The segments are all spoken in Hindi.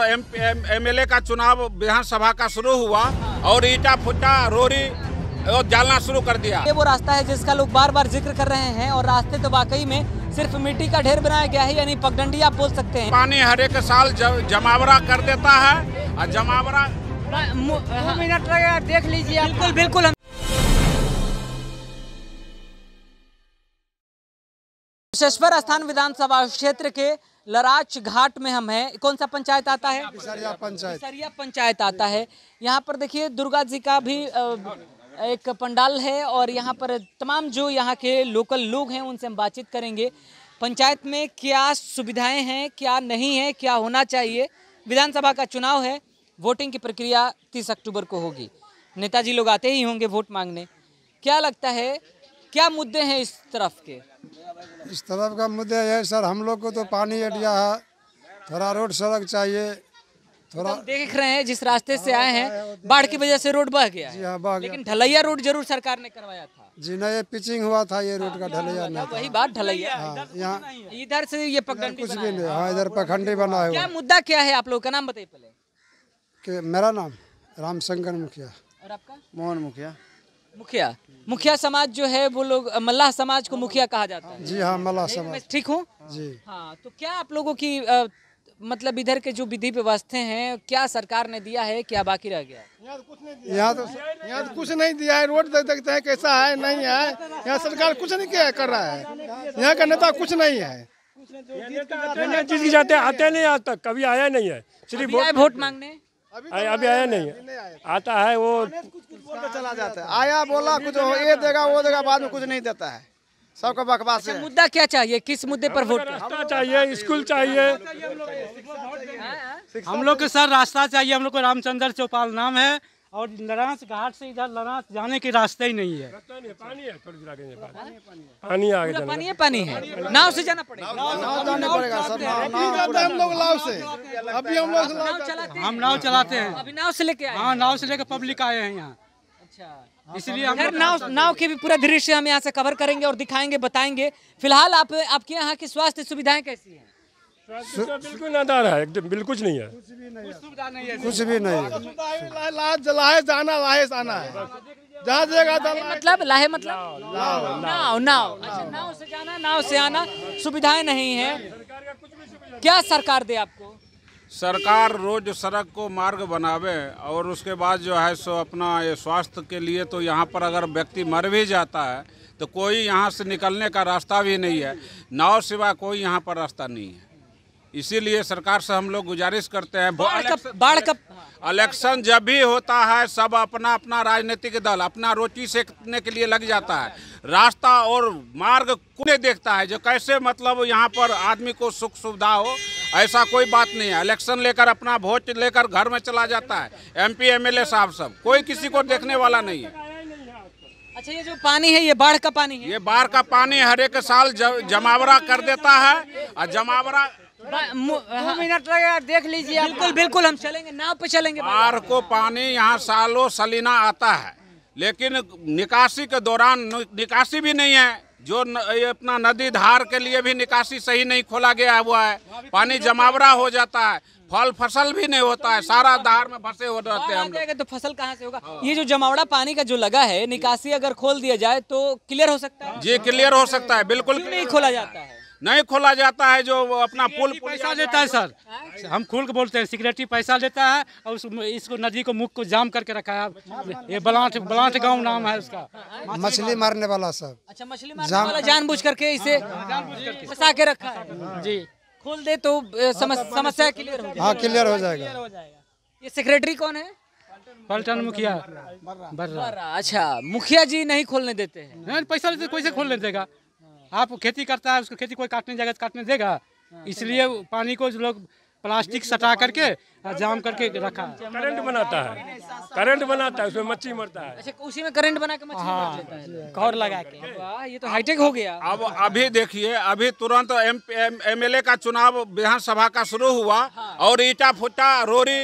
तो एम एमएलए का चुनाव विधानसभा का शुरू हुआ और ईटा फुटा रोरी और जालना शुरू कर दिया ये वो रास्ता है जिसका लोग बार बार जिक्र कर रहे हैं और रास्ते तो वाकई में सिर्फ मिट्टी का ढेर बनाया गया है यानी पगडंडी आप बोल सकते हैं पानी हर एक साल जमावरा कर देता है और जमावरा हाँ। मिनट लगेगा देख लीजिए बिल्कुल बिल्कुल कुशेश्वर स्थान विधानसभा क्षेत्र के लराच घाट में हम हैं कौन सा पंचायत आता है सरिया पंचायत सरिया पंचायत आता है यहाँ पर देखिए दुर्गा जी का भी एक पंडाल है और यहाँ पर तमाम जो यहाँ के लोकल लोग हैं उनसे हम बातचीत करेंगे पंचायत में क्या सुविधाएं हैं क्या नहीं है क्या होना चाहिए विधानसभा का चुनाव है वोटिंग की प्रक्रिया तीस अक्टूबर को होगी नेताजी लोग आते ही होंगे वोट मांगने क्या लगता है क्या मुद्दे हैं इस तरफ के इस तरफ का मुद्दा है सर हम लोग को तो पानी गया है थोड़ा रोड सड़क चाहिए थोड़ा देख रहे हैं जिस रास्ते से आए हैं बाढ़ की वजह से रोड बह गया जी हाँ बह गया लेकिन ढलैया रोड जरूर सरकार ने करवाया था जी ना ये पिचिंग हुआ था ये रोड का हाँ, ढलैया हाँ, नहीं वही बात ढलैया हाँ, यहाँ इधर से ये पगडंडी कुछ भी नहीं हाँ इधर पखंडी बना है मुद्दा क्या है आप लोग का नाम बताइए पहले मेरा नाम रामशंकर मुखिया और आपका मोहन मुखिया मुखिया मुखिया समाज जो है वो लोग मल्लाह समाज को मुखिया कहा जाता है जी हाँ मल्लाह समाज ठीक हूँ जी हाँ तो क्या आप लोगों की मतलब इधर के जो विधि व्यवस्था हैं क्या सरकार ने दिया है क्या बाकी रह गया यहाँ तो, तो यहाँ तो कुछ नहीं दिया है रोड देखते हैं कैसा है नहीं है यहाँ सरकार कुछ नहीं क्या कर रहा है यहाँ का नेता कुछ नहीं है कुछ आते नहीं आज तक कभी आया नहीं है सिर्फ वोट मांगने अभी तो अभी आया नहीं आता है वो कुछ कुछ चला जाता है आया बोला कुछ ये देगा वो देगा बाद में कुछ नहीं देता है सबका बकवास अच्छा, है मुद्दा क्या चाहिए किस मुद्दे पर वोट रास्ता चाहिए स्कूल चाहिए हम लोग के सर रास्ता चाहिए हम लोग को रामचंद्र चौपाल नाम है और लड़ांस घाट से इधर लड़ांस जाने के रास्ता ही नहीं है पानी है पानी पानी है पानी है नाव से जाना पड़ेगा हम लोग नाव से अभी हम लोग चलाते हैं हम नाव चलाते हैं अभी नाव से लेके हाँ नाव से लेकर पब्लिक आए हैं यहाँ अच्छा इसलिए हम नाव नाव के भी पूरा दृश्य हम यहाँ से कवर करेंगे और दिखाएंगे बताएंगे फिलहाल आप आपके यहाँ की स्वास्थ्य सुविधाएं कैसी हैं तो बिल्कुल नादार है एकदम बिल्कुल नहीं है कुछ भी नहीं है कुछ भी नहीं लाश लाहे तो जाना है जहाँ जगह मतलब लाहे मतलब नाव नाव अच्छा, नाव से जाना नाव से आना सुविधाएं नहीं है क्या सरकार दे आपको सरकार रोज सड़क को मार्ग बनावे और उसके बाद जो है सो अपना ये स्वास्थ्य के लिए तो यहाँ पर अगर व्यक्ति मर भी जाता है तो कोई यहाँ से निकलने का रास्ता भी नहीं है नाव सिवा कोई यहाँ पर रास्ता नहीं है इसीलिए सरकार से हम लोग गुजारिश करते हैं बाढ़ का इलेक्शन जब भी होता है सब अपना अपना राजनीतिक दल अपना रोटी सेकने के लिए लग जाता है रास्ता और मार्ग कुने देखता है जो कैसे मतलब यहाँ पर आदमी को सुख सुविधा हो ऐसा कोई बात नहीं है इलेक्शन लेकर अपना वोट लेकर घर में चला जाता है एमपी एमएलए साहब सब कोई किसी को देखने वाला नहीं है अच्छा ये जो पानी है ये बाढ़ का पानी है ये बाढ़ का पानी हर एक साल जमावरा कर देता है और जमावरा हाँ। मिनट लगेगा देख लीजिए बिल्कुल बिल्कुल हम चलेंगे नाव पे चलेंगे बाहर को पानी यहाँ सालों सलीना आता है लेकिन निकासी के दौरान निकासी भी नहीं है जो न, अपना नदी धार के लिए भी निकासी सही नहीं खोला गया हुआ है पानी जमावड़ा हो जाता है फल फसल भी नहीं होता है सारा धार में फंसे हो जाते हैं तो फसल कहाँ से होगा ये जो जमावड़ा पानी का जो लगा है निकासी अगर खोल दिया जाए तो क्लियर हो सकता है जी क्लियर हो सकता है बिल्कुल नहीं खोला जाता है नहीं खोला जाता है जो अपना पुल पैसा लेता है सर हम खुल के बोलते हैं सिक्योरिटी पैसा लेता है और उस इसको नदी को मुख को जाम करके रखा है ये बलांट बलांट गांव नाम है उसका मछली मारने वाला सर अच्छा मछली मारने वाला बुझ करके इसे हाँ, हाँ, फंसा के रखा है जी खोल दे तो, हाँ, तो समस्या क्लियर हाँ क्लियर हो जाएगा ये सेक्रेटरी कौन है पलटन मुखिया बर्रा अच्छा मुखिया जी नहीं खोलने देते हैं पैसा लेते से खोलने देगा आप खेती करता है उसको खेती कोई काटने जाएगा तो काटने देगा हाँ, इसलिए पानी को लोग प्लास्टिक तो सटा करके जाम करके रखा करंट बनाता है करंट बनाता है उसमें मच्छी मरता है अच्छा उसी में करंट बना के मच्छी हाँ, मर लेता है हाँ। कौर लगा के हाँ। ये तो हाईटेक हो गया अब अभी देखिए अभी तुरंत एम एम एमएलए का चुनाव विधानसभा का शुरू हुआ और ईटा फुटा रोरी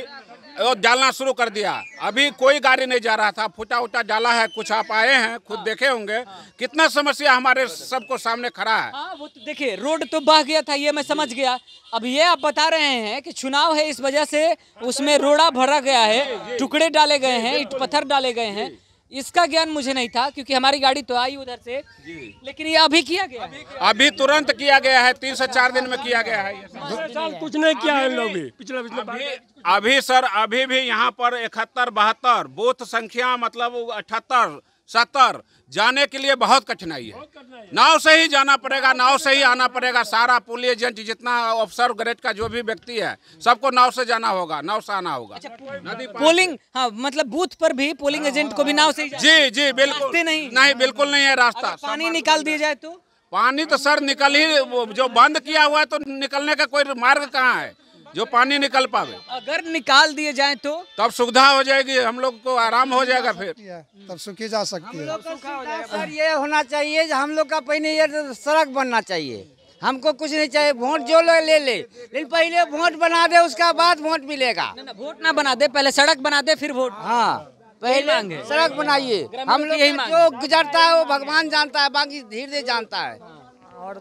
वो डालना शुरू कर दिया अभी कोई गाड़ी नहीं जा रहा था फूटा उटा डाला है कुछ आप आए हैं खुद हाँ। देखे होंगे हाँ। कितना समस्या हमारे सबको सामने खड़ा है आ, हाँ, वो तो देखिए रोड तो बह गया था ये मैं समझ गया अब ये आप बता रहे हैं कि चुनाव है इस वजह से उसमें रोड़ा भरा गया है टुकड़े डाले गए हैं ईट पत्थर डाले गए हैं इसका ज्ञान मुझे नहीं था क्योंकि हमारी गाड़ी तो आई उधर से लेकिन ये अभी किया गया अभी, किया अभी तुरंत किया गया है तीन से चार दिन में किया गया है साल कुछ नहीं किया है लोग पिछले पिछले अभी सर अभी भी यहाँ पर इकहत्तर बहत्तर बूथ संख्या मतलब अठहत्तर सत्तर जाने के लिए बहुत कठिनाई है नाव से ही जाना पड़ेगा नाव से ही आना पड़ेगा सारा पुलिस एजेंट जितना ऑफिसर ग्रेड का जो भी व्यक्ति है सबको नाव से जाना होगा नाव से आना होगा अच्छा, पोलिंग हाँ मतलब बूथ पर भी पोलिंग एजेंट हाँ, को भी नाव से जी जी बिल्कुल नहीं नहीं बिल्कुल नहीं है रास्ता पानी निकाल दिया जाए तो पानी तो सर निकल ही जो बंद किया हुआ है तो निकलने का कोई मार्ग कहाँ है जो पानी निकल पावे अगर निकाल दिए जाए तो तब सुविधा हो जाएगी हम लोग को आराम हो जाएगा फिर तब सुखी जा सकती है तो सर ये होना चाहिए हम लोग का पहले ये सड़क बनना चाहिए हमको कुछ नहीं चाहिए वोट जो लोग ले ले लेकिन पहले वोट बना दे उसका बाद वोट मिलेगा वोट ना बना दे पहले सड़क बना दे फिर वोट हाँ पहले सड़क बनाइए हम लोग जो तो गुजरता है वो भगवान जानता है बाकी धीरे जानता है हाँ, और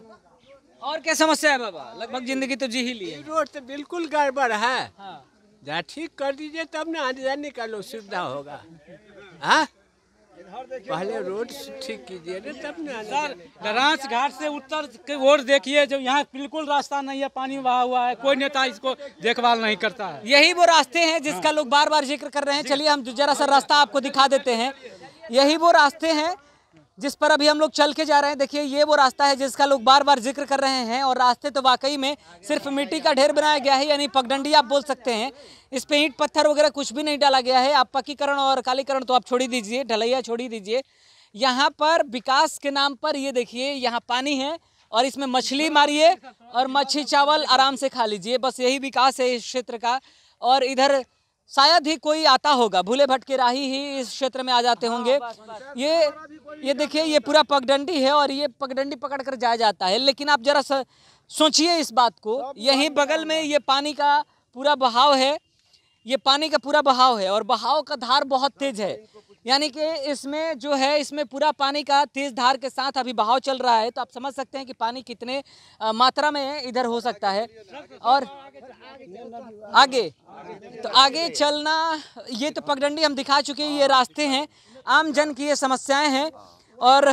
और क्या समस्या है बाबा लगभग जिंदगी तो जी ही ली रोड तो बिल्कुल गड़बड़ है जहाँ ठीक कर दीजिए तब ना आने जाने का लोग सुविधा होगा हाँ पहले रोड ठीक कीजिए ना तब ना सर रांच घाट से उत्तर के ओर देखिए जो यहाँ बिल्कुल रास्ता नहीं है पानी बहा हुआ है कोई नेता इसको देखभाल नहीं करता है यही वो रास्ते हैं जिसका हाँ। लोग बार बार जिक्र कर रहे हैं चलिए हम जरा सा रास्ता आपको दिखा देते हैं यही वो रास्ते हैं जिस पर अभी हम लोग चल के जा रहे हैं देखिए ये वो रास्ता है जिसका लोग बार बार जिक्र कर रहे हैं और रास्ते तो वाकई में सिर्फ मिट्टी का ढेर बनाया गया है यानी पगडंडी आप बोल सकते हैं इस पे ईंट पत्थर वगैरह कुछ भी नहीं डाला गया है आप पक्कीकरण और कालीकरण तो आप छोड़ी दीजिए ढलैया छोड़ी दीजिए यहाँ पर विकास के नाम पर ये देखिए यहाँ पानी है और इसमें मछली मारिए और मच्छी चावल आराम से खा लीजिए बस यही विकास है इस क्षेत्र का और इधर शायद ही कोई आता होगा भूले भटके राही ही इस क्षेत्र में आ जाते हाँ, होंगे ये ये देखिए ये पूरा पगडंडी है और ये पगडंडी पकड़ कर जाया जाता है लेकिन आप जरा सोचिए इस बात को यहीं बगल में ये पानी का पूरा बहाव है ये पानी का पूरा बहाव है और बहाव का धार बहुत तेज है यानी कि इसमें जो है इसमें पूरा पानी का तेज धार के साथ अभी बहाव चल रहा है तो आप समझ सकते हैं कि पानी कितने मात्रा में इधर हो सकता है और आगे तो आगे चलना ये तो पगडंडी हम दिखा चुके हैं ये रास्ते हैं आम जन की ये समस्याएं हैं और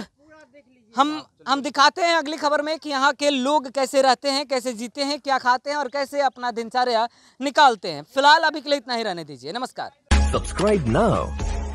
हम हम दिखाते हैं अगली खबर में कि यहाँ के लोग कैसे रहते हैं कैसे जीते हैं क्या खाते हैं और कैसे अपना दिनचर्या निकालते हैं फिलहाल अभी के लिए इतना ही रहने दीजिए नमस्कार सब्सक्राइब ना